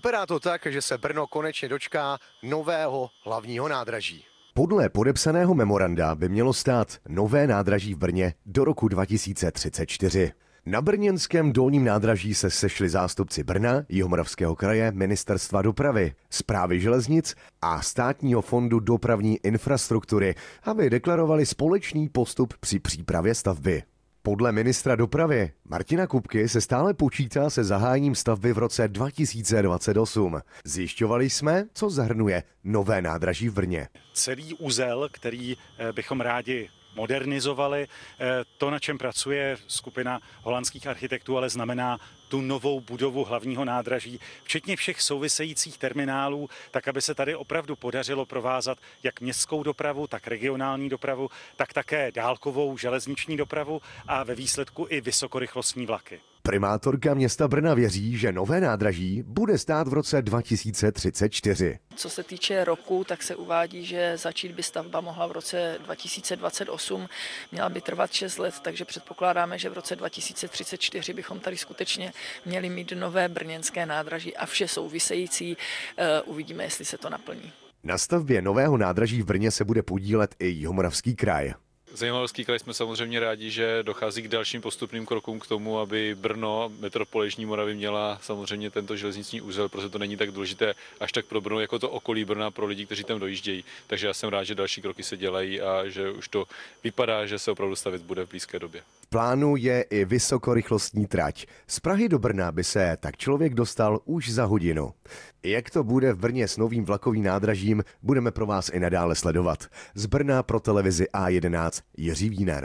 Vypadá to tak, že se Brno konečně dočká nového hlavního nádraží. Podle podepsaného memoranda by mělo stát nové nádraží v Brně do roku 2034. Na brněnském dolním nádraží se sešli zástupci Brna, Jihomoravského kraje, ministerstva dopravy, zprávy železnic a státního fondu dopravní infrastruktury, aby deklarovali společný postup při přípravě stavby. Podle ministra dopravy Martina Kupky se stále počítá se zahájením stavby v roce 2028. Zjišťovali jsme, co zahrnuje nové nádraží v Brně. Celý úzel, který eh, bychom rádi modernizovali. Eh, to, na čem pracuje skupina holandských architektů, ale znamená tu novou budovu hlavního nádraží, včetně všech souvisejících terminálů, tak aby se tady opravdu podařilo provázat jak městskou dopravu, tak regionální dopravu, tak také dálkovou železniční dopravu a ve výsledku i vysokorychlostní vlaky. Primátorka města Brna věří, že nové nádraží bude stát v roce 2034. Co se týče roku, tak se uvádí, že začít by stavba mohla v roce 2028, měla by trvat 6 let, takže předpokládáme, že v roce 2034 bychom tady skutečně měli mít nové brněnské nádraží a vše související. Eh, uvidíme, jestli se to naplní. Na stavbě nového nádraží v Brně se bude podílet i Jihomoravský kraj. Zajímavostský kraj jsme samozřejmě rádi, že dochází k dalším postupným krokům k tomu, aby Brno, metropola Moravy měla samozřejmě tento železniční úzel, protože to není tak důležité až tak pro Brno, jako to okolí Brna pro lidi, kteří tam dojíždějí. Takže já jsem rád, že další kroky se dělají a že už to vypadá, že se opravdu stavit bude v blízké době plánu je i vysokorychlostní trať. Z Prahy do Brna by se tak člověk dostal už za hodinu. Jak to bude v Brně s novým vlakovým nádražím, budeme pro vás i nadále sledovat. Z Brna pro televizi A11 Jiří Vínar.